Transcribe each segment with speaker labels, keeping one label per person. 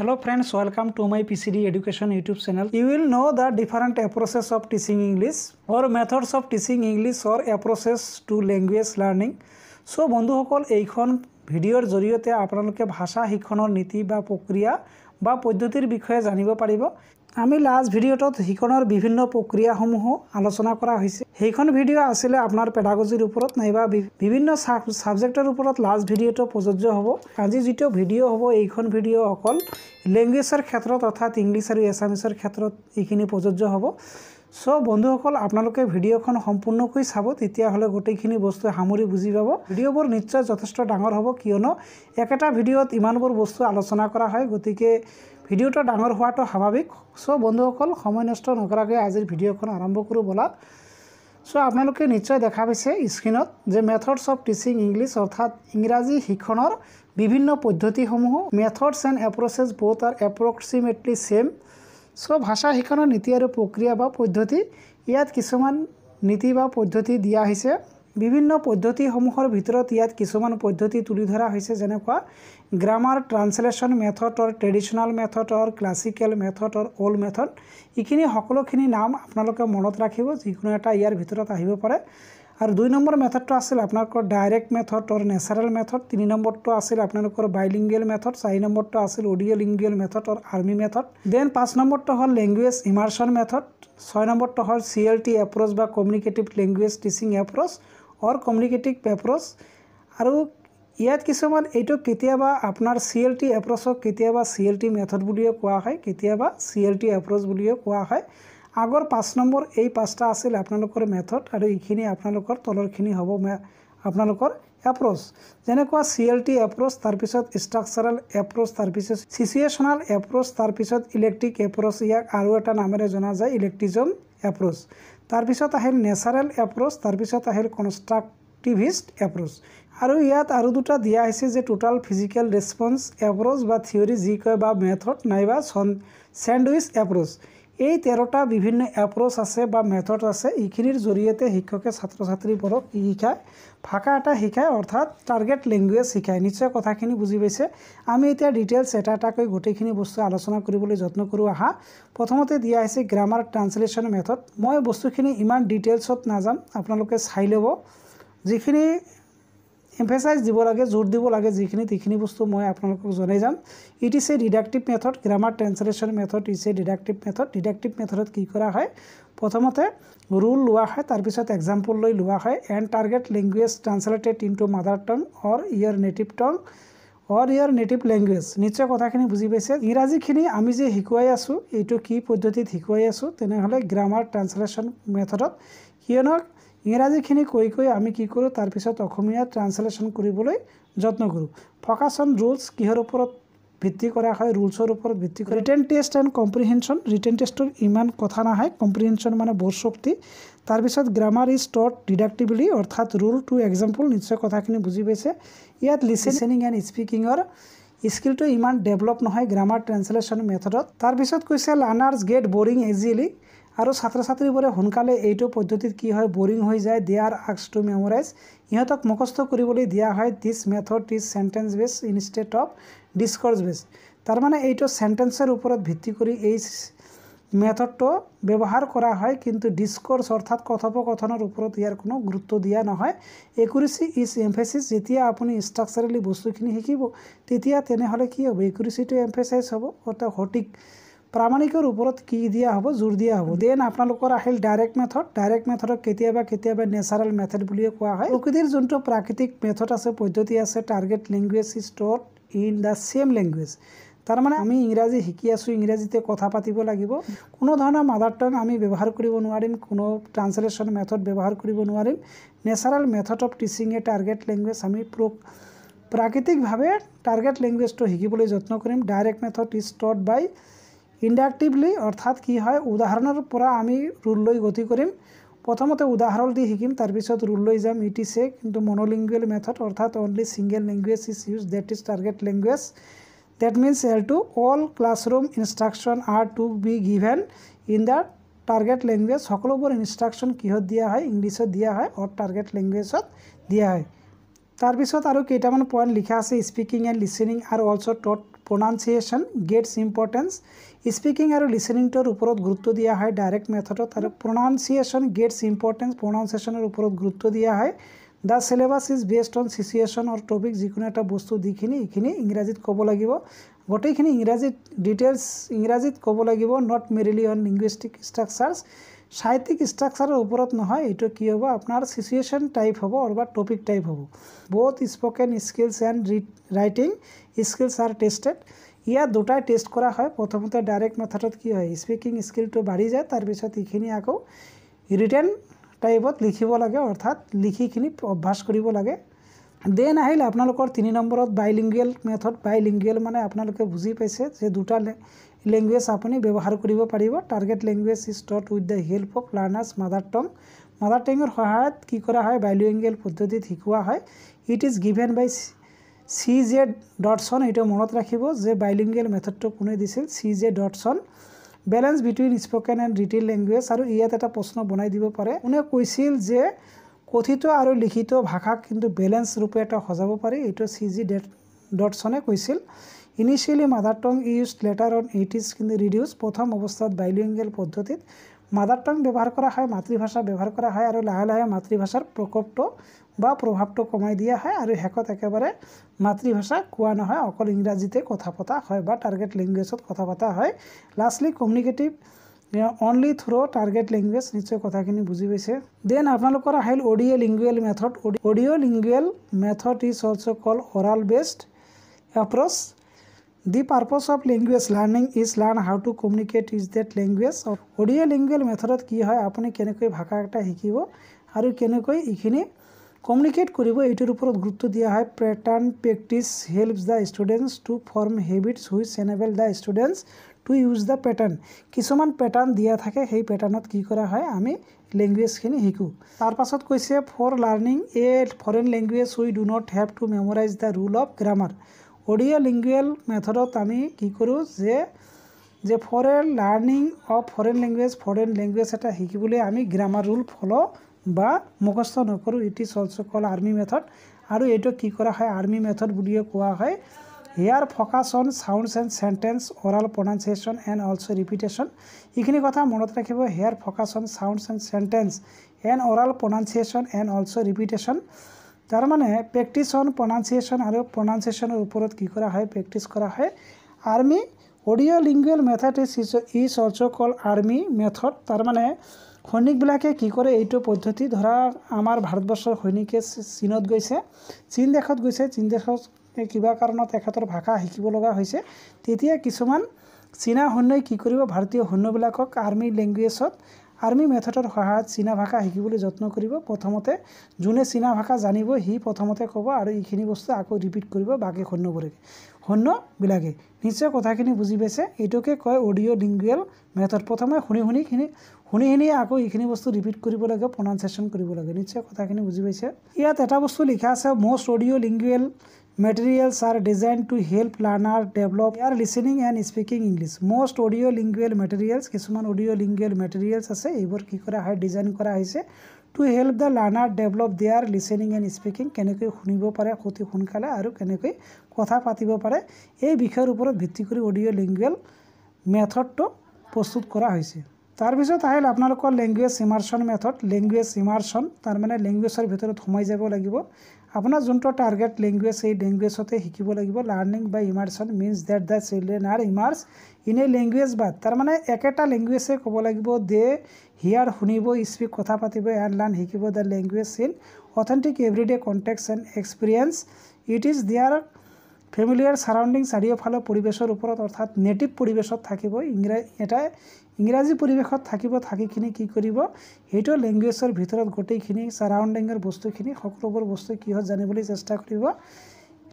Speaker 1: Hello friends, welcome to my PCD education YouTube channel. You will know the different approaches of teaching English or methods of teaching English or approaches to language learning. So, bondhu hokol ekhon video joriyote apnaloke bhasha hikhonor niti ba pokriya ba poddhotir bikhoye janibo paribo. আমি last ভিডিঅ'টোত শিকণৰ বিভিন্ন প্ৰক্ৰিয়াসমূহো আলোচনা কৰা হৈছে সেইখন video' আছিলে আপোনাৰ পেডাগজিৰ ওপৰত নাইবা বিভিন্ন ছাবজেক্টৰ ওপৰত লাষ্ট ভিডিঅ'টো প্ৰযোজ্য হ'ব আজি যিটো ভিডিঅ' হ'ব এইখন ভিডিঅ' অকল লেংগুৱেজৰ ক্ষেত্ৰত অৰ্থাৎ ইংলিছ আৰু এছামিছৰ ক্ষেত্ৰত এইখিনি প্ৰযোজ্য হ'ব চ' বন্ধুসকল আপোনালোকে ভিডিঅ'খন সম্পূৰ্ণকৈ চাব তেতিয়াহ'লে গোটেইখিনি বস্তু সামৰি বুজি পাব ভিডিঅ'বোৰ নিশ্চয় যথেষ্ট ডাঙৰ হ'ব কিয়নো একেটা ভিডিঅ'ত ইমানবোৰ বস্তু আলোচনা কৰা হয় গতিকে ভিডিঅ'টো ডাঙৰ হোৱাটো স্বাভাৱিক চ' বন্ধুসকল সময় নষ্ট নকৰাকৈ আজিৰ ভিডিঅ'খন আৰম্ভ কৰোঁ বলা চ' আপোনালোকে নিশ্চয় দেখা পাইছে স্ক্ৰীণত যে মেথডছ অফ টিচিং ইংলিছ অৰ্থাৎ ইংৰাজী শিক্ষণৰ বিভিন্ন পদ্ধতিসমূহ মেথডছ এণ্ড এপ্ৰচেছ বহুত আৰু এপ্ৰক্সিমেটলি ছেম চ' ভাষা শিক্ষণৰ নীতি আৰু প্ৰক্ৰিয়া বা পদ্ধতি ইয়াত কিছুমান নীতি বা পদ্ধতি দিয়া হৈছে বিভিন্ন পদ্ধতিসমূহৰ ভিতৰত ইয়াত কিছুমান পদ্ধতি তুলি ধৰা হৈছে যেনেকুৱা গ্রামার ট্রান্সলেশন মেথডর ট্রেডিশনাল মেথডর ক্লাসিক্যাল মেথডর ওল মেথড এইখানে সকলখিন নাম আপনাদের মনত রাখব যিকোনো এটা ইয়ার ভিতর আহিব পারে আর দুই নম্বর মেথডটা আসিল আপনার direct method or natural method তিন নম্বরটা আসিল আপনার বাইলিঙ্গুয়াল মেথড চারি নম্বরটা আসিল audio lingual method or army method then পাঁচ নম্বরটা হল ল্যাঙ্গুয়েজ ইমার্শন মেথড ছয় নম্বরটা হল সি এল টি এপ্রোচ বা communicative language teaching approach or communicative approach আর ইয়াত কিছুমান এইটো কেতিয়াবা আপোনাৰ চি এল টি এপ্ৰ'চক কেতিয়াবা চি এল টি মেথড বুলিও কোৱা হয় কেতিয়াবা চি এল টি এপ্ৰ'চ বুলিও কোৱা হয় আগৰ পাঁচ নম্বৰ এই পাঁচটা আছিল আপোনালোকৰ মেথড আৰু এইখিনি আপোনালোকৰ তলৰখিনি হ'ব মে আপোনালোকৰ এপ্ৰ'চ যেনেকুৱা চি এল টি এপ্ৰ'চ তাৰপিছত ষ্ট্ৰাকচাৰেল এপ্ৰ'চ তাৰপিছত চিচুৱেশ্যনেল এপ্ৰ'চ তাৰপিছত ইলেক্ট্ৰিক এপ্ৰ'চ ইয়াক আৰু এটা নামেৰে জনা যায় ইলেক্ট্ৰিজম এপ্ৰ'চ তাৰপিছত আহিল নেচাৰেল এপ্ৰ'চ তাৰপিছত আহিল কনষ্ট্ৰাক্টিভিষ্ট এপ্ৰ'চ আৰু ইয়াত আৰু দুটা দিয়া হৈছে যে টোটাল ফিজিকেল ৰেছপঞ্চ এপ্ৰ'চ বা থিয়ৰী যি কয় বা মেথড নাইবা চন চেণ্ডউইচ এপ্ৰ'চ এই তেৰটা বিভিন্ন এপ্ৰ'চ আছে বা মেথড আছে এইখিনিৰ জৰিয়তে শিক্ষকে ছাত্ৰ ছাত্ৰীবোৰক কি শিকায় ভাষা এটা শিকায় অৰ্থাৎ টাৰ্গেট লেংগুৱেজ শিকায় নিশ্চয় কথাখিনি বুজি পাইছে আমি এতিয়া ডিটেইলছ এটা এটাকৈ গোটেইখিনি বস্তু আলোচনা কৰিবলৈ যত্ন কৰোঁ আহা প্ৰথমতে দিয়া হৈছে গ্ৰামাৰ ট্ৰান্সলেশ্যন মেথড মই বস্তুখিনি ইমান ডিটেইলছত নাজাম আপোনালোকে চাই ল'ব যিখিনি এম্পেচাইজ দিব লাগে জোৰ দিব লাগে যিখিনি সেইখিনি বস্তু মই আপোনালোকক জনাই যাম it is a deductive method grammar translation method is a deductive method deductive মেথডত কি কৰা হয় প্ৰথমতে ৰুল লোৱা হয় তাৰপিছত এক্সাম্পল লৈ লোৱা হয় and target language translated into mother tongue or your native tongue or your native language নিশ্চয় কথাখিনি বুজি পাইছে ইংৰাজীখিনি আমি যে শিকোৱাই আছোঁ এইটো কি পদ্ধতিত শিকোৱাই আছোঁ তেনেহ'লে গ্ৰামাৰ ট্ৰেঞ্চলেশ্যন মেথডত কিয়নক ইংৰাজীখিনি কৈ কৈ আমি কি কৰোঁ তাৰপিছত অসমীয়া ট্ৰান্সলেশ্যন কৰিবলৈ যত্ন কৰোঁ অন ৰুলছ কিহৰ ওপৰত ভিত্তি কৰা হয় ৰুলছৰ ওপৰত ভিত্তি কৰে written test and comprehension written টেষ্টৰ ইমান কথা নাহে কম্প্ৰিহেনশ্যন মানে বৰ শক্তি তাৰপিছত গ্ৰামাৰ ইজ টট ডিডাক্টিভলি অৰ্থাৎ ৰুল টু এক্সাম্পল নিশ্চয় কথাখিনি বুজি পাইছে ইয়াত লিচেনিং এণ্ড স্পিকিঙৰ স্কিলটো ইমান ডেভেলপ নহয় গ্ৰামাৰ ট্ৰেঞ্চলেশ্যন মেথডত তাৰপিছত কৈছে লাৰ্ণাৰ্ছ গেট বৰিং ইজিলি আৰু ছাত্ৰ ছাত্ৰীবোৰে সোনকালে এইটো পদ্ধতিত কি হয় বৰিং হৈ যায় দে আৰ আৰ্কছ টু মেমৰাইজ ইহঁতক মুখস্থ কৰিবলৈ দিয়া হয় this method is sentence base instead of discourse base তাৰমানে এইটো চেণ্টেঞ্চৰ ওপৰত ভিত্তি কৰি এই মেথডটো ব্যৱহাৰ কৰা হয় কিন্তু ডিছকৰ্ছ অৰ্থাৎ কথোপকথনৰ ওপৰত ইয়াৰ কোনো গুৰুত্ব দিয়া নহয় একুৰেচি ইজ এম্ফেচিছ যেতিয়া আপুনি ষ্ট্ৰাকচাৰেলি বস্তুখিনি শিকিব তেতিয়া তেনেহ'লে কি হ'ব একুৰেচিটো এম্ফেচাইজ হ'ব অৰ্থাৎ সঠিক প্ৰামাণিকৰ ওপৰত কি দিয়া হ'ব জোৰ দিয়া হ'ব দেন আপোনালোকৰ আহিল ডাইৰেক্ট মেথড ডাইৰেক্ট মেথডক কেতিয়াবা কেতিয়াবা নেচাৰেল মেথড বুলিয়ে কোৱা হয় প্ৰকৃতিৰ যোনটো প্ৰাকৃতিক মেথড আছে পদ্ধতি আছে target language is stored in the same language তাৰমানে আমি ইংৰাজী শিকি আছোঁ ইংৰাজীতে কথা পাতিব লাগিব কোনো ধৰণৰ মাদাৰ টং আমি ব্যৱহাৰ কৰিব নোৱাৰিম কোনো ট্ৰান্সলেশ্যন মেথড ব্যৱহাৰ কৰিব নোৱাৰিম নেচাৰেল মেথড অফ টিচিঙে টাৰ্গেট লেংগুৱেজ আমি প্ৰ প্ৰাকৃতিকভাৱে টাৰ্গেট লেংগুৱেজটো শিকিবলৈ যত্ন কৰিম direct method is stored by inductively অৰ্থাৎ কি হয় উদাহৰণৰ পৰা আমি ৰুল লৈ গতি কৰিম প্ৰথমতে উদাহৰণ দি শিকিম তাৰপিছত ৰুল লৈ যাম ইট ইসে কিন্তু মনোলিঙ্গুয়েল মেথড অৰ্থাৎ only single language is use that is target language that means all to all classroom instruction are to be given in the target language সকলোবোৰ ইনষ্ট্ৰাকশ্যন কিহত দিয়া হয় ইংলিছত দিয়া হয় অৰ টাৰ্গেট লেংগুৱেজত দিয়া হয় তাৰপিছত আৰু কেইটামান পইণ্ট লিখা আছে speaking and listening are also' taught pronunciation gets importance speaking আৰু লিচেনিংটোৰ ওপৰত গুৰুত্ব দিয়া হয় ডাইৰেক্ট মেথডত আৰু প্ৰনাউন্সিয়েশ্যন গেটছ ইম্পৰ্টেঞ্চ প্ৰনাউন্সিয়েশ্যনৰ ওপৰত গুৰুত্ব দিয়া হয় the syllabus is based on situation or topic যিকোনো এটা বস্তু দিখিনি এইখিনি ইংৰাজীত ক'ব লাগিব গোটেইখিনি ইংৰাজীত ডিটেইলছ ইংৰাজীত ক'ব লাগিব not merely on linguistic structures সাহিত্যিক ষ্ট্ৰাকচাৰৰ ওপৰত নহয় এইটো কি হ'ব আপোনাৰ চিচুৱেশ্যন টাইপ হ'ব অথবা টপিক টাইপ হ'ব বহুত spoken skills and read writing skills are tested ইয়াত দুটাই টেষ্ট কৰা হয় প্ৰথমতে ডাইৰেক্ট মেথডত কি হয় স্পিকিং স্কিলটো বাঢ়ি যায় তাৰপিছত এইখিনি আকৌ ৰিটেন টাইপত লিখিব লাগে অৰ্থাৎ লিখিখিনি অভ্যাস কৰিব লাগে দেন আহিলে আপোনালোকৰ তিনি নম্বৰত বাইলিংগুৱেল মেথড বাইলিংগুৱেল মানে আপোনালোকে বুজি পাইছে যে দুটা লেংগুৱেজ আপুনি ব্যৱহাৰ কৰিব পাৰিব target language is taught with the help of learners mother tongue mother টেঙৰ সহায়ত কি কৰা হয় বাইলুৱেংগেল পদ্ধতিত শিকোৱা হয় it is given by C J Dodson এইটো মনত ৰাখিব যে বাইলিংগেল মেথডটো কোনে দিছিল C J Dodson balance between spoken and written language আৰু ইয়াত এটা প্ৰশ্ন বনাই দিব পাৰে কোনে কৈছিল যে কথিত আৰু লিখিত ভাষাক কিন্তু বেলেঞ্চ ৰূপে এটা সজাব পাৰি এইটো চি জি ডে ডটছনে কৈছিল initially mother tongue use later on it is কিন্তু ৰিডিউচ প্ৰথম অৱস্থাত বাইলিংগেল পদ্ধতিত মাদাৰ টং ব্যৱহাৰ কৰা হয় মাতৃভাষা ব্যৱহাৰ কৰা হয় আৰু লাহে লাহে মাতৃভাষাৰ প্ৰকোপটো বা প্ৰভাৱটো কমাই দিয়া হয় আৰু শেষত একেবাৰে মাতৃভাষা কোৱা নহয় অকল ইংৰাজীতে কথা পতা হয় বা টাৰ্গেট লেংগুৱেজত কথা পতা হয় lastly communicative only through' target language নিশ্চয় কথাখিনি বুজি পাইছে দেন আপোনালোকৰ আহিল audio' lingual method audio' lingual method is also' call oral based approach The purpose of language learning is learn how to communicate is that language. So, audio lingual method ki hai apni kene koi bhaka ekta hikibo aru kene koi ikhine communicate koribo etur upor gurutto diya hai pattern practice helps the students to form habits which enable the students to use the pattern. Kisuman pattern diya thake hei patternot ki kora hai ami language khini hiku. Tar pasot koise for learning a foreign language we do not have to memorize the rule of grammar. Audio lingual মেথডত আমি কি করো যে যে foreign learning of foreign language foreign language এটা শিকিবলে আমি grammar rule follow বা মুখস্থ নকরো it is also call army method আর এইটা কি করা হয় আর্মি মেথড বুলিও কোয়া হয় here focus on sounds and sentence oral pronunciation and also repetition এইখানে কথা মনত রাখব here focus on sounds and sentence and oral pronunciation and also repetition তার মানে প্রেকটিসন প্রনাউন্সিয়েশন আর প্রনাউন্সিয়েশনের উপর কি করা হয় প্রেকটিস করা হয় army audio lingual method is is also call army method তার মানে সৈনিকবিলাকে কি করে এইটো পদ্ধতি ধরা আমার ভারতবর্ষের সৈনিকে চীনত গৈছে চীন দেশত গৈছে চীন দেশত কিবা কারণত এখেতর ভাষা শিকিবলগা হৈছে তেতিয়া কিছুমান চীনা সৈন্যই কি করব ভারতীয় সৈন্যবিলাক আর্মি লেঙ্গুয়েজত আৰ্মি মেথডৰ সহায়ত চীনা ভাষা শিকিবলৈ যত্ন কৰিব প্ৰথমতে যোনে চীনা ভাষা জানিব সি প্ৰথমতে ক'ব আৰু এইখিনি বস্তু আকৌ ৰিপিট কৰিব বাকী সৈন্যবোৰে সৈন্যবিলাকে নিশ্চয় কথাখিনি বুজি পাইছে এইটোকে কয় অডিঅ' লিংগুৱেল মেথড প্ৰথমে শুনি শুনিখিনি শুনি শুনি আকৌ এইখিনি বস্তু ৰিপিট কৰিব লাগে প্ৰনাউঞ্চিয়েশ্যন কৰিব লাগে নিশ্চয় কথাখিনি বুজি পাইছে ইয়াত এটা বস্তু লিখা আছে most audio' lingual materials are designed to help learner develop their listening and speaking english most audio lingual materials kisuman audio lingual materials ase ebor ki kora hai design kora haise to help the learner develop their listening and speaking kenekoi hunibo pare khoti hunkale aru kenekoi kotha patibo pare ei bikhar upor bhitti kori audio lingual method to prostut kora haise তাৰ পিছত আহিল আপোনালোকৰ language immersion method language immersion তাৰমানে লেংগুৱেজৰ ভিতৰত সোমাই যাব লাগিব আপোনাৰ যোনটো টাৰ্গেট লেংগুৱেজ সেই লেংগুৱেজতে শিকিব লাগিব লাৰ্ণিং বা immersion means that the children are immerse in a language বা তাৰমানে একেটা লেংগুৱেজে ক'ব লাগিব দে হিয়াৰ শুনিব স্পীক কথা পাতিব এণ্ড লাৰ্ণ শিকিব the language in authentic everyday contexts and experience it is their familiar surrounding চাৰিওফালৰ পৰিৱেশৰ ওপৰত অৰ্থাৎ নেটিভ পৰিৱেশত থাকিব ইংৰাজী এটা ইংৰাজী পৰিৱেশত থাকিব থাকিখিনি কি কৰিব সেইটো লেংগুৱেজৰ ভিতৰত গোটেইখিনি চাৰাউণ্ডিঙৰ বস্তুখিনি সকলোবোৰ বস্তু কিহত জানিবলৈ চেষ্টা কৰিব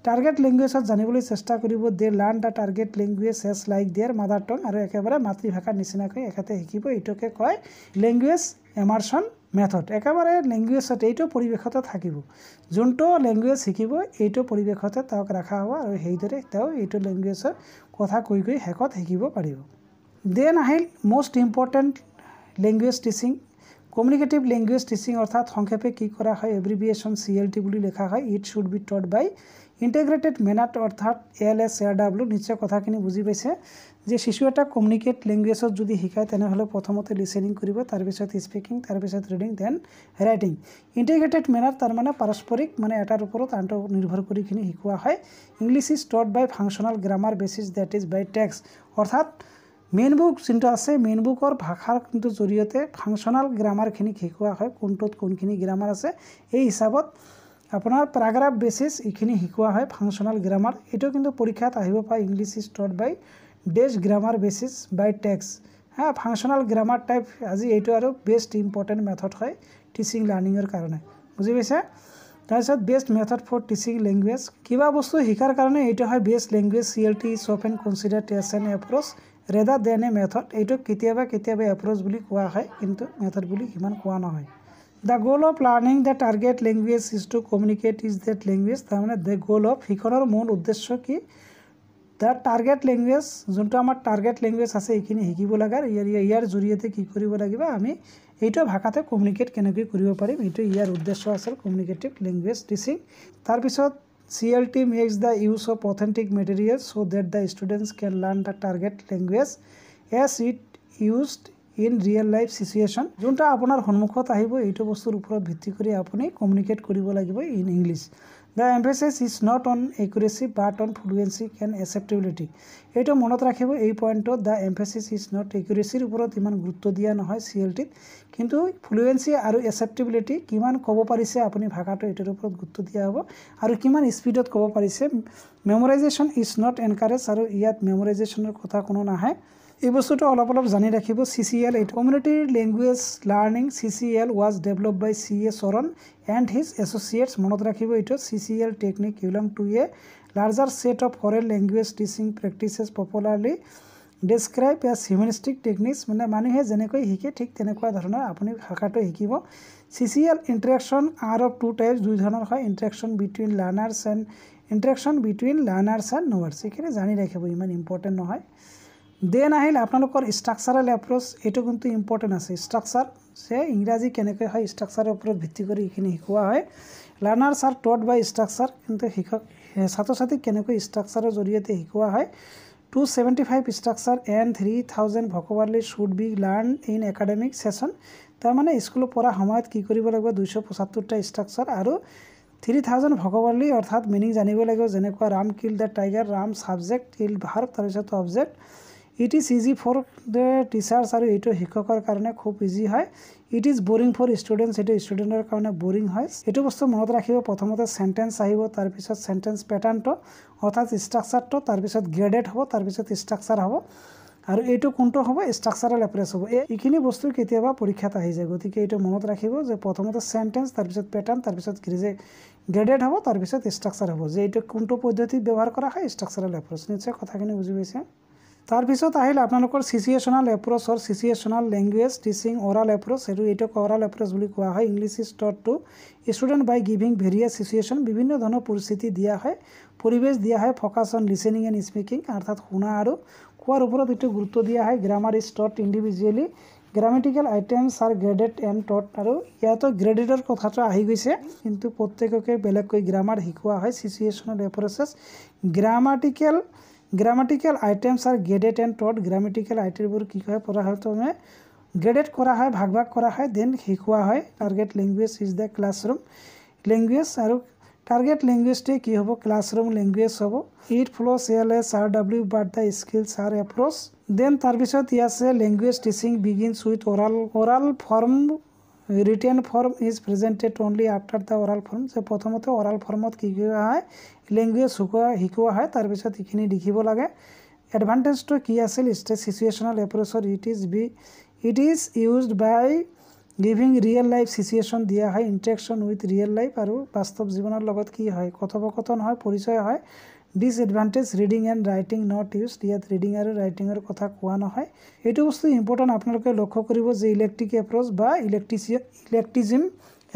Speaker 1: টাৰ্গেট লেংগুৱেজত জানিবলৈ চেষ্টা কৰিব they learn the target language as like their mother tongue আৰু একেবাৰে মাতৃভাষাৰ নিচিনাকৈ এখেতে শিকিব এইটোকে কয় লেংগুৱেজ এমাৰচন মেথড একেবাৰে লেংগুৱেজত এইটো পৰিৱেশতে থাকিব যোনটো লেংগুৱেজ শিকিব এইটো পৰিৱেশতে তেওঁক ৰখা হ'ব আৰু সেইদৰে তেওঁ এইটো লেংগুৱেজৰ কথা কৈ গৈ শেষত শিকিব পাৰিব দেন আহিল most important language teaching communicative language teaching অৰ্থাৎ সংক্ষেপে কি কৰা হয় এব্ৰিভিয়েশ্যন চি এল টি বুলি লিখা হয় ইট শ্বুড বি টড বাই ইণ্টেগ্ৰেটেড মেনাট অৰ্থাৎ uh L S uh R W নিশ্চয় কথাখিনি বুজি পাইছে যে শিশু এটা কমিউনিকেট লেংগুৱেজত যদি শিকায় তেনেহ'লে প্ৰথমতে লিচেনিং কৰিব তাৰপিছত স্পিকিং তাৰপিছত reading then writing integrated manner তাৰমানে পাৰস্পৰিক মানে এটাৰ ওপৰত আনটো নিৰ্ভৰ কৰি কিনি শিকোৱা হয় English is taught by functional grammar basis that is by text অৰ্থাৎ মেইনবুক যোনটো আছে মেইনবুকৰ ভাষাৰ কিন্তু জৰিয়তে ফাংচনেল গ্ৰামাৰখিনিক শিকোৱা হয় কোনটোত কোনখিনি গ্ৰামাৰ আছে এই হিচাপত আপোনাৰ পেৰাগ্ৰাফ বেচিছ এইখিনি শিকোৱা হয় ফাংচনেল গ্ৰামাৰ এইটো কিন্তু পৰীক্ষাত আহিব পাৰে English is start by this grammar basis by text হা ফাংচনেল গ্ৰামাৰ টাইপ আজি এইটো আৰু বেষ্ট ইম্পৰ্টেণ্ট মেথড হয় টিচিং লাৰ্ণিঙৰ কাৰণে বুজি পাইছে তাৰপিছত best method for teaching language কিবা বস্তু শিকাৰ কাৰণে এইটো হয় best language C L T soft and consider test an approach rather than a method এইটো কেতিয়াবা কেতিয়াবা এপ্ৰ'চ বুলি কোৱা হয় কিন্তু মেথড বুলি সিমান কোৱা নহয় the goal of learning the target language is to communicate is that language তাৰমানে দ্য গোল অফ সেইখনৰ মূল উদ্দেশ্য কি দ্য টাৰ্গেট লেংগুৱেজ যোনটো আমাৰ টাৰ্গেট লেংগুৱেজ আছে এইখিনি শিকিব লাগে ইয়াৰ ইয়াৰ জৰিয়তে কি কৰিব লাগিব আমি এইটো ভাষাতে কমিউনিকেট কেনেকৈ কৰিব পাৰিম এইটো ইয়াৰ উদ্দেশ্য আছিল কমিউনিকেটিভ লেংগুৱেজ টিচিং তাৰপিছত C L T makes the use of authentic material so' that the students can learn the target language as it used in real life situation যোনটো আপোনাৰ সন্মুখত আহিব এইটো বস্তুৰ ওপৰত ভিত্তি কৰি আপুনি কমিউনিকেট কৰিব লাগিব in English the emphasis is not on accuracy but on fluency can acceptability এইটো মনত ৰাখিব এই পইণ্টত দ্য এম্ফেচেছ ইজ নট একুৰেচিৰ ওপৰত ইমান গুৰুত্ব দিয়া নহয় চি এল টিত কিন্তু ফ্লুৱেঞ্চি আৰু এচেপ্টেবিলিটি কিমান ক'ব পাৰিছে আপুনি ভাষাটো এইটোৰ ওপৰত গুৰুত্ব দিয়া হ'ব আৰু কিমান স্পীডত ক'ব পাৰিছে মেমৰাইজেশ্যন ইজ নট এনকাৰেজ আৰু ইয়াত মেমৰাইজেশ্যনৰ কথা কোনো নাহে এই বস্তুটো অলপ অলপ জানি ৰাখিব চি চি এল এইটো কমিউনিটিৰ language learning C C L was develop by C A Curran and his associates মনত ৰাখিব এইটো C C L technique belong to a larger set of foreign language teaching practices popularly describe as humanistic techniques মানে মানুহে যেনেকৈ শিকে ঠিক তেনেকুৱা ধৰণৰ আপুনি ভাষাটো শিকিব C C L interaction are of two types দুই ধৰণৰ হয় interaction between learners and interaction between learners and knowers এইখিনি জানি ৰাখিব ইমান ইম্পৰ্টেণ্ট নহয় দেন আহিল আপোনালোকৰ ষ্ট্ৰাকচাৰেল এপ্ৰ'চ এইটো কিন্তু ইম্পৰ্টেণ্ট আছে ষ্ট্ৰাকচাৰ সে ইংৰাজী কেনেকৈ হয় ষ্ট্ৰাকচাৰৰ ওপৰত ভিত্তি কৰি এইখিনি শিকোৱা হয় learners are taught by structure কিন্তু শিক্ষক ছাত্ৰ ছাত্ৰীক কেনেকৈ ষ্ট্ৰাকচাৰৰ জৰিয়তে শিকোৱা হয় two seventy five structure and three thousand vocabulary should be learn in academic session তাৰমানে স্কুলত পঢ়া সময়ত কি কৰিব লাগিব দুইশ পঁচাত্তৰটা ষ্ট্ৰাকচাৰ আৰু থ্ৰী থাউজেণ্ড ভকৱালী অৰ্থাৎ মিনিং জানিব লাগিব যেনেকুৱা Ram kill the tiger Ram subject kill verb তাৰপিছত object it is easy for the teachers আর এই শিক্ষকের কারণে খুব ইজি হয় it is boring for students এই স্টুডেন্টের কারণে বোরিং হয় এই বস্তু মনত রাখব প্রথমতে সেন্টেন্স আহিব তারপর সেন্টেন্স প্যাটার্নট অর্থাৎ স্ট্রাকচারট তারপর গ্রেডেড হব তারপর স্ট্রাকচার হব আর এই কোনটো হব স্ট্রাকচারাল এপ্রেস হব এইখানে বস্তু কেতিয়াবা পরীক্ষাত আহি যায় গতি এই মনত রাখব যে প্রথমতে সেন্টেন্স তারপর প্যাটার্ন তারপর গ্রেডেড হব তারপর স্ট্রাকচার হব যে এই কোনটো পদ্ধতি ব্যবহার করা হয় স্ট্রাকচারাল এপ্রেস নিশ্চয় কথাখানি বুঝি পাইছে তাৰপিছত আহিল আপোনালোকৰ চিচুৱেশ্যনেল এপ্ৰ'চৰ situational language teaching oral approach সেইটো এইটোক অৰাল এপ্ৰ'চ বুলি কোৱা হয় ইংলিছ স্তৰটো student by giving various situation বিভিন্ন ধৰণৰ পৰিস্থিতি দিয়া হয় পৰিৱেশ দিয়া হয় focus on listening and speaking অৰ্থাৎ শুনা আৰু কোৱাৰ ওপৰত এইটো গুৰুত্ব দিয়া হয় grammar is taught individually grammatical items are graded and taught আৰু ইয়াতো গ্ৰেডেডৰ কথাটো আহি গৈছে কিন্তু প্ৰত্যেককে বেলেগকৈ গ্ৰামাৰ শিকোৱা হয় situational approaches grammatical grammatical items are graded and taught grammatical আইটেমবর কি হয় পড়া হয় তবে গ্রেডেড করা হয় ভাগ ভাগ করা হয় দেন শিখা হয় target language is the classroom language আর টার্গেট ল্যাঙ্গুয়েজটি কি হব ক্লাসরুম ল্যাঙ্গুয়েজ হব it follow L S R W but the skills are approach then তারপর ইয়াসে language teaching begins with oral oral form written form is presented only after the oral form যে প্রথমতে oral ফর্মত কি কিনা হয় লেঙ্গুয়েজ শুকুয়া শিকা হয় তারপর এইখানে লিখি লাগে এডভান্টেজটো কি আছিল স্টেট সিচুয়েশনাল এপ্রোচর it is be it is used by giving real life situation দিয়া হয় ইন্টারেকশন উইথ রিয়েল লাইফ আর বাস্তব জীবনের লগত কি হয় কথোপকথন হয় পরিচয় হয় disadvantage reading and writing not use ইয়াত ৰিডিং আৰু ৰাইটিঙৰ কথা কোৱা নহয় এইটো বস্তু ইম্পৰ্টেণ্ট আপোনালোকে লক্ষ্য কৰিব যে ইলেক্ট্ৰিক এপ্ৰ'চ বা ইলেক্ট্ৰিচি ইলেক্ট্ৰিজিম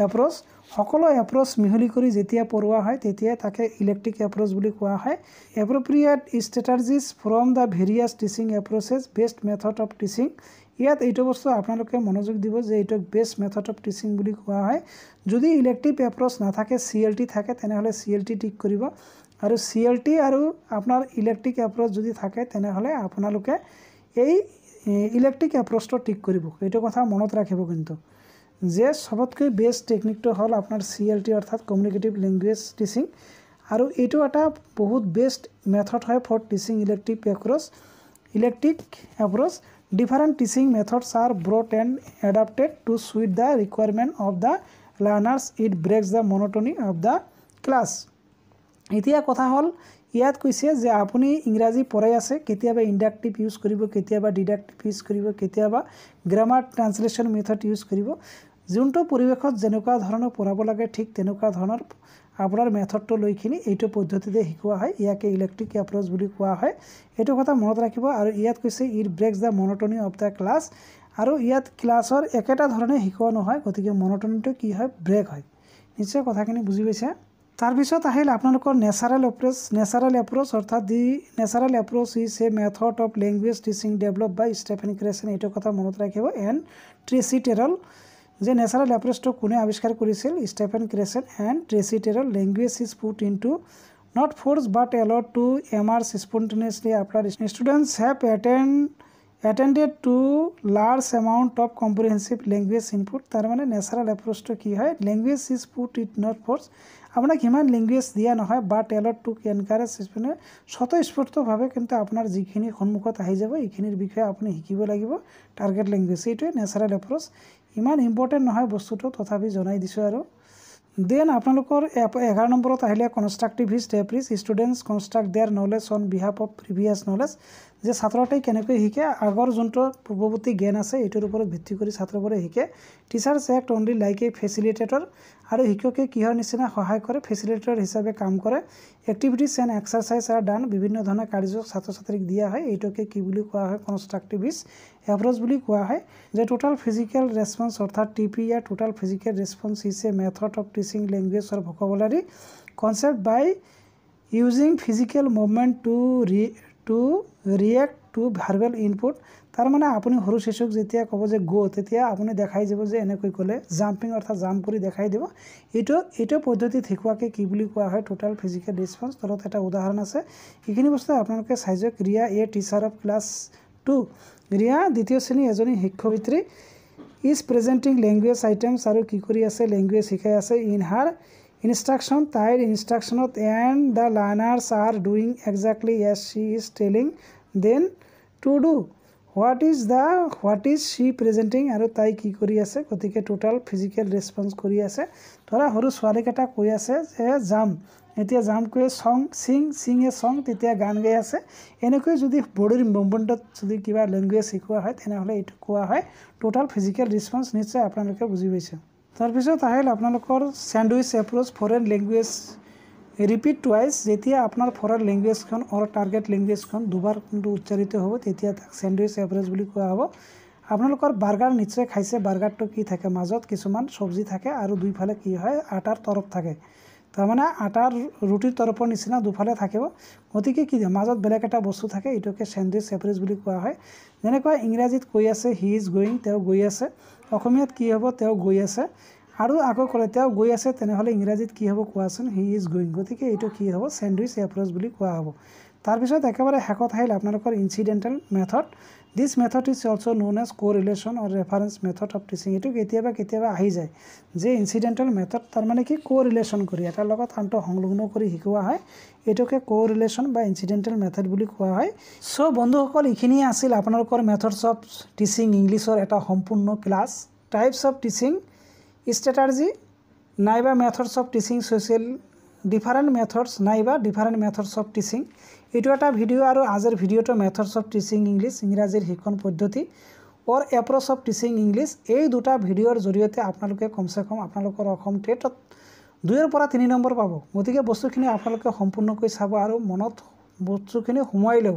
Speaker 1: এপ্ৰ'চ সকলো এপ্ৰ'চ মিহলি কৰি যেতিয়া পঢ়োৱা হয় তেতিয়াই তাকে ইলেক্ট্ৰিক এপ্ৰ'চ বুলি কোৱা হয় appropriate strategies from the various teaching approaches best method of teaching ইয়াত এইটো বস্তু আপোনালোকে মনোযোগ দিব যে এইটোক বেষ্ট মেথড অফ টিচিং বুলি কোৱা হয় যদি ইলেক্ট্ৰিক এপ্ৰ'চ নাথাকে চি এল টি থাকে তেনেহ'লে চি এল টি টিক কৰিব আৰু চি এল টি আৰু আপোনাৰ ইলেক্ট্ৰিক এপ্ৰ'চ যদি থাকে তেনেহ'লে আপোনালোকে এই ইলেক্ট্ৰিক এপ্ৰ'চটো ঠিক কৰিব এইটো কথা মনত ৰাখিব কিন্তু যে চবতকৈ বেষ্ট টেকনিকটো হ'ল আপোনাৰ চি এল টি অৰ্থাৎ কমিউনিকেটিভ লেংগুৱেজ টিচিং আৰু এইটো এটা বহুত বেষ্ট মেথড হয় for teaching eclectic approach eclectic approach different teaching methods are brought and adapted to suit the requirement of the learners it breaks the monotony of the class এতিয়া কথা হ'ল ইয়াত কৈছে যে আপুনি ইংৰাজী পঢ়াই আছে কেতিয়াবা ইণ্ডাক্টিভ ইউজ কৰিব কেতিয়াবা ডিডাক্টিভ ইউজ কৰিব কেতিয়াবা গ্ৰামাৰ ট্ৰান্সলেশ্যন মেথড ইউজ কৰিব যোনটো পৰিৱেশত যেনেকুৱা ধৰণৰ পঢ়াব লাগে ঠিক তেনেকুৱা ধৰণৰ আপোনাৰ মেথডটো লৈ কিনি এইটো পদ্ধতিতে শিকোৱা হয় ইয়াকে ইলেক্ট্ৰিক এপ্ৰ'চ বুলি কোৱা হয় এইটো কথা মনত ৰাখিব আৰু ইয়াত কৈছে it breaks the monotony of the class আৰু ইয়াত ক্লাছৰ একেটা ধৰণে শিকোৱা নহয় গতিকে মনটনিটো কি হয় ব্ৰেক হয় নিশ্চয় কথাখিনি বুজি পাইছে তাৰপিছত আহিল আপোনালোকৰ নেচাৰেল এপ্ৰ'চ নেচাৰেল এপ্ৰ'চ অৰ্থাৎ the natural approach is a method of language teaching develop by Stephen Krashen এইটো কথা মনত ৰাখিব এণ্ড ট্ৰেচি টেৰল যে নেচাৰেল এপ্ৰ'চটো কোনে আৱিষ্কাৰ কৰিছিল Stephen Krashen and Tracy Terrell language is put into not force but allowed to emerge spontaneously after students have attend attended to large amount of comprehensive language input tar mane natural approach to ki hai language is put it not force apna kiman language diya na hoy but allowed to encourage spone shoto sporto bhabe kintu apnar jikhini khonmukot ahi jabo ikhinir bikhe apni hikibo lagibo target language eitu natural approach iman important na hoy bostu to tathabi janai disu aro then apnalokor 11 number ta hile constructivist appraise students construct their knowledge on behalf of previous knowledge যে ছাত্ৰতে কেনেকৈ শিকে আগৰ যোনটো পূৰ্বৱৰ্তী জ্ঞান আছে এইটোৰ ওপৰত ভিত্তি কৰি ছাত্ৰবোৰে শিকে teachers act only like a facilitator আৰু শিক্ষকে কিহৰ নিচিনা সহায় কৰে ফেচিলিটেটৰ হিচাপে কাম কৰে এক্টিভিটিছ এণ্ড এক্সাৰচাইজ আৰু ডান বিভিন্ন ধৰণৰ কাৰ্য ছাত্ৰ ছাত্ৰীক দিয়া হয় এইটোকে কি বুলি কোৱা হয় কনষ্ট্ৰাক্টিভিছ এভ্ৰজ বুলি কোৱা হয় যে টোটেল ফিজিকেল ৰেছপন্স অৰ্থাৎ টি পি ইয়াৰ total physical response a method of teaching language or vocabulary concept by using physical movement to re to react to verbal input তাৰমানে আপুনি সৰু শিশুক যেতিয়া ক'ব যে গ' তেতিয়া আপুনি দেখাই দিব যে এনেকৈ ক'লে জাম্পিং অৰ্থাৎ জাম্প কৰি দেখাই দিব এইটো এইটো পদ্ধতিত শিকোৱাকৈ কি বুলি কোৱা হয় টোটেল ফিজিকেল ৰেচপন্স তলত এটা উদাহৰণ আছে এইখিনি বস্তু আপোনালোকে চাই যাওক Riya a teacher of class two Riya দ্বিতীয় শ্ৰেণী এজনী শিক্ষয়িত্ৰী ইজ প্ৰেজেণ্টিং লেংগুৱেজ আইটেমছ আৰু কি কৰি আছে লেংগুৱেজ শিকাই আছে in her instruction tied instruction of and the learners are doing exactly as she is telling then to do what is the what is she presenting aro tai ki kori ase gotike total physical response kori ase tora horu swali kata koi ase je jam etia jam koi song sing sing a song tetia gaan gai ase ene koi jodi body movement to jodi kiba language sikua hoy tena hole itu kua hoy total physical response niche apnaloke bujibeise তাৰপিছত আহিল আপোনালোকৰ sandwich approach foreign language repeat twice যেতিয়া আপোনাৰ foreign লেংগুৱেজখন অৰ target লেংগুৱেজখন দুবাৰ কোনটো উচ্চাৰিত হ'ব তেতিয়া তাক চেণ্ডউইচ এপ্ৰ'চ বুলি কোৱা হ'ব আপোনালোকৰ বাৰ্গাৰ নিশ্চয় খাইছে বাৰ্গাৰটো কি থাকে মাজত কিছুমান চব্জি থাকে আৰু দুইফালে কি হয় আটাৰ তৰপ থাকে তাৰমানে আটাৰ ৰুটিৰ তৰফৰ নিচিনা দুফালে থাকিব গতিকে কি মাজত বেলেগ এটা বস্তু থাকে এইটোকে চেণ্ডউইচ চেপৰিজ বুলি কোৱা হয় যেনেকুৱা ইংৰাজীত কৈ আছে হি ইজ গয়িং তেওঁ গৈ আছে অসমীয়াত কি হ'ব তেওঁ গৈ আছে আৰু আকৌ ক'লে তেওঁ গৈ আছে তেনেহ'লে ইংৰাজীত কি হ'ব কোৱাচোন হি ইজ গয়িং গতিকে এইটো কি হ'ব চেণ্ডউইচ এপ্ৰ'চ বুলি কোৱা হ'ব তাৰপিছত একেবাৰে শেষত আহিল আপোনালোকৰ incidental method this method is also' known as correlation or reference method of teaching এইটো কেতিয়াবা কেতিয়াবা আহি যায় যে ইনচিডেণ্টেল মেথড তাৰমানে কি ক' ৰিলেশ্যন কৰি এটাৰ লগত আনটো সংলগ্ন কৰি শিকোৱা হয় এইটোকে ক' ৰিলেশ্যন বা ইনচিডেণ্টেল মেথড বুলি কোৱা হয় চ' বন্ধুসকল এইখিনিয়ে আছিল আপোনালোকৰ মেথডছ অফ টিচিং ইংলিছৰ এটা সম্পূৰ্ণ class types of teaching strategy নাইবা methods of teaching social different methods নাইবা ডিফাৰেণ্ট মেথডছ অফ টিচিং এইটো এটা ভিডিঅ' আৰু আজিৰ ভিডিঅ'টো মেথডছ অফ টিচিং ইংলিছ ইংৰাজীৰ শিক্ষণ পদ্ধতি অ'ৰ এপ্ৰ'চ অফ টিচিং ইংলিছ এই দুটা ভিডিঅ'ৰ জৰিয়তে আপোনালোকে কমচে কম আপোনালোকৰ অসম টেটত পৰা তিনি নম্বৰ পাব গতিকে বস্তুখিনি আপোনালোকে সম্পূৰ্ণকৈ চাব আৰু মনত বস্তুখিনি সোমোৱাই লব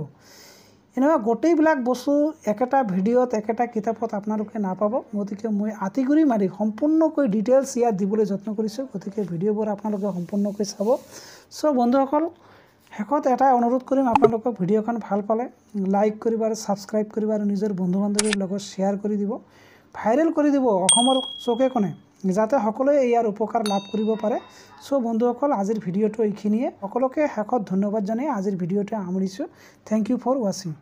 Speaker 1: এনেকুৱা গোটেইবিলাক বস্তু একেটা ভিডিঅ'ত একেটা কিতাপত আপোনালোকে নাপাব গতিকে মই আতিগুড়ি মাৰি সম্পূৰ্ণকৈ ডিটেইলছ ইয়াত দিবলৈ যত্ন কৰিছোঁ গতিকে ভিডিঅ'বোৰ আপোনালোকে সম্পূৰ্ণকৈ চাব চ' বন্ধুসকল শেষত এটা অনুৰোধ কৰিম আপনাদেৰ ভিডিঅ'খন ভাল পালে লাইক কৰিব আৰু ছাবস্ক্ৰাইব কৰিব আৰু নিজৰ বন্ধু বান্ধৱীৰ লগত শ্বেয়াৰ কৰি দিব ভাইৰেল কৰি দিব চকে কোণে যাতে সকলোৱে ইয়াৰ উপকাৰ লাভ কৰিব পাৰে চ' বন্ধুসকল আজিৰ ভিডিঅ'টো এইখিনিয়ে সকলোকে শেষত ধন্যবাদ জনাই আজিৰ ভিডিওটা আমৰিছো থেংক ইউ ফৰ ৱাচিং